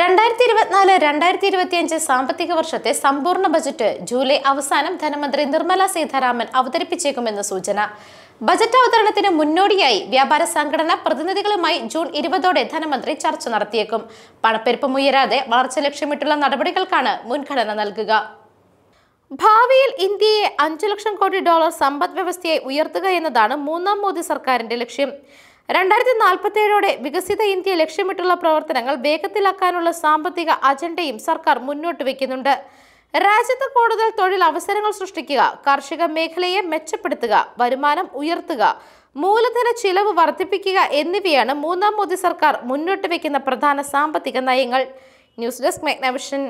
രണ്ടായിരത്തി ഇരുപത്തിനാല് രണ്ടായിരത്തി ഇരുപത്തിയഞ്ച് സാമ്പത്തിക വർഷത്തെ സമ്പൂർണ്ണ ബജറ്റ് ജൂലൈ അവസാനം ധനമന്ത്രി നിർമ്മല സീതാരാമൻ അവതരിപ്പിച്ചേക്കുമെന്ന് സൂചന ബജറ്റ് അവതരണത്തിന് മുന്നോടിയായി വ്യാപാര സംഘടന പ്രതിനിധികളുമായി ജൂൺ ഇരുപതോടെ ധനമന്ത്രി ചർച്ച നടത്തിയേക്കും ഉയരാതെ വളർച്ച ലക്ഷ്യമിട്ടുള്ള നടപടികൾക്കാണ് മുൻഗണന നൽകുക ഭാവിയിൽ ഇന്ത്യയെ അഞ്ചു ലക്ഷം കോടി ഡോളർ സമ്പദ് വ്യവസ്ഥയെ ഉയർത്തുക എന്നതാണ് മൂന്നാം മോദി സർക്കാരിന്റെ ലക്ഷ്യം രണ്ടായിരത്തി ഏഴോടെ വികസിത ഇന്ത്യ ലക്ഷ്യമിട്ടുള്ള പ്രവർത്തനങ്ങൾ വേഗത്തിലാക്കാനുള്ള സാമ്പത്തിക അജണ്ടയും സർക്കാർ മുന്നോട്ട് വയ്ക്കുന്നുണ്ട് രാജ്യത്ത് കൂടുതൽ തൊഴിൽ അവസരങ്ങൾ സൃഷ്ടിക്കുക കാർഷിക മേഖലയെ മെച്ചപ്പെടുത്തുക വരുമാനം ഉയർത്തുക മൂലധന ചിലവ് വർദ്ധിപ്പിക്കുക എന്നിവയാണ് മൂന്നാം മോദി സർക്കാർ മുന്നോട്ട് വയ്ക്കുന്ന പ്രധാന സാമ്പത്തിക നയങ്ങൾ ന്യൂസ് ഡെസ്ക് മെഗ്നവിഷൻ